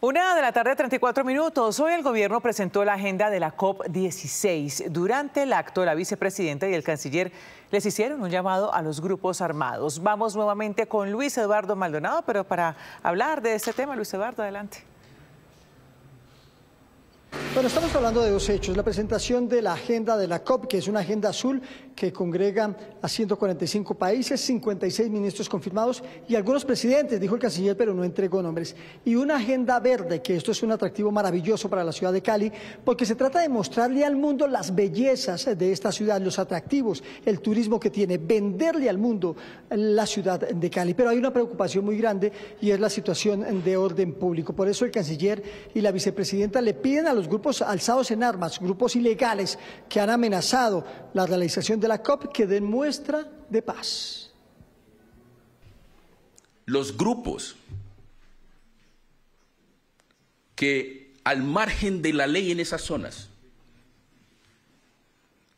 Una de la tarde, 34 minutos. Hoy el gobierno presentó la agenda de la COP16. Durante el acto, la vicepresidenta y el canciller les hicieron un llamado a los grupos armados. Vamos nuevamente con Luis Eduardo Maldonado, pero para hablar de este tema, Luis Eduardo, adelante. Bueno, estamos hablando de dos hechos. La presentación de la agenda de la COP, que es una agenda azul que congrega a 145 países, 56 ministros confirmados y algunos presidentes, dijo el canciller, pero no entregó nombres. Y una agenda verde, que esto es un atractivo maravilloso para la ciudad de Cali, porque se trata de mostrarle al mundo las bellezas de esta ciudad, los atractivos, el turismo que tiene, venderle al mundo la ciudad de Cali. Pero hay una preocupación muy grande y es la situación de orden público. Por eso el canciller y la vicepresidenta le piden a los grupos alzados en armas, grupos ilegales que han amenazado la realización de la COP que den muestra de paz. Los grupos que al margen de la ley en esas zonas,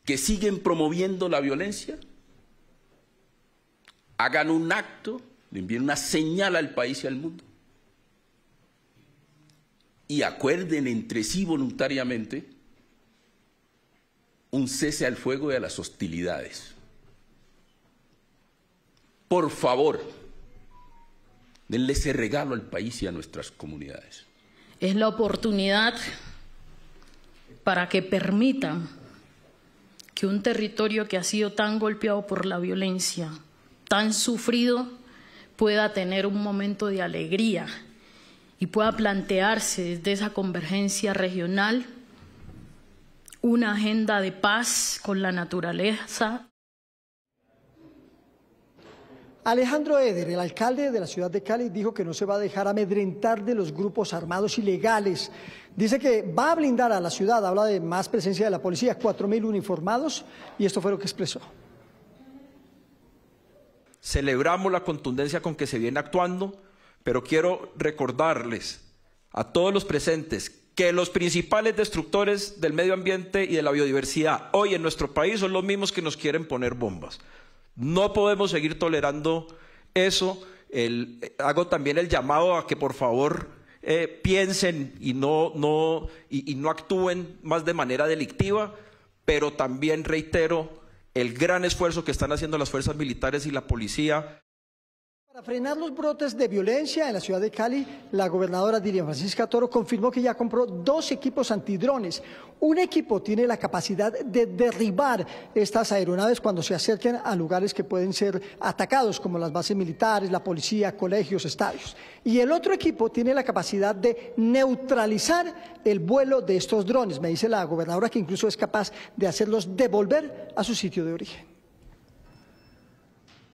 que siguen promoviendo la violencia, hagan un acto, de envíen una señal al país y al mundo y acuerden entre sí voluntariamente un cese al fuego y a las hostilidades. Por favor, denle ese regalo al país y a nuestras comunidades. Es la oportunidad para que permitan que un territorio que ha sido tan golpeado por la violencia, tan sufrido, pueda tener un momento de alegría, y pueda plantearse desde esa convergencia regional una agenda de paz con la naturaleza. Alejandro Eder, el alcalde de la ciudad de Cali, dijo que no se va a dejar amedrentar de los grupos armados ilegales. Dice que va a blindar a la ciudad, habla de más presencia de la policía, 4.000 uniformados, y esto fue lo que expresó. Celebramos la contundencia con que se viene actuando pero quiero recordarles a todos los presentes que los principales destructores del medio ambiente y de la biodiversidad hoy en nuestro país son los mismos que nos quieren poner bombas. No podemos seguir tolerando eso. Eh, hago también el llamado a que por favor eh, piensen y no actúen más de manera delictiva, pero también reitero el gran esfuerzo que están haciendo las fuerzas militares y la policía para frenar los brotes de violencia en la ciudad de Cali, la gobernadora Diria Francisca Toro confirmó que ya compró dos equipos antidrones. Un equipo tiene la capacidad de derribar estas aeronaves cuando se acerquen a lugares que pueden ser atacados, como las bases militares, la policía, colegios, estadios. Y el otro equipo tiene la capacidad de neutralizar el vuelo de estos drones. Me dice la gobernadora que incluso es capaz de hacerlos devolver a su sitio de origen.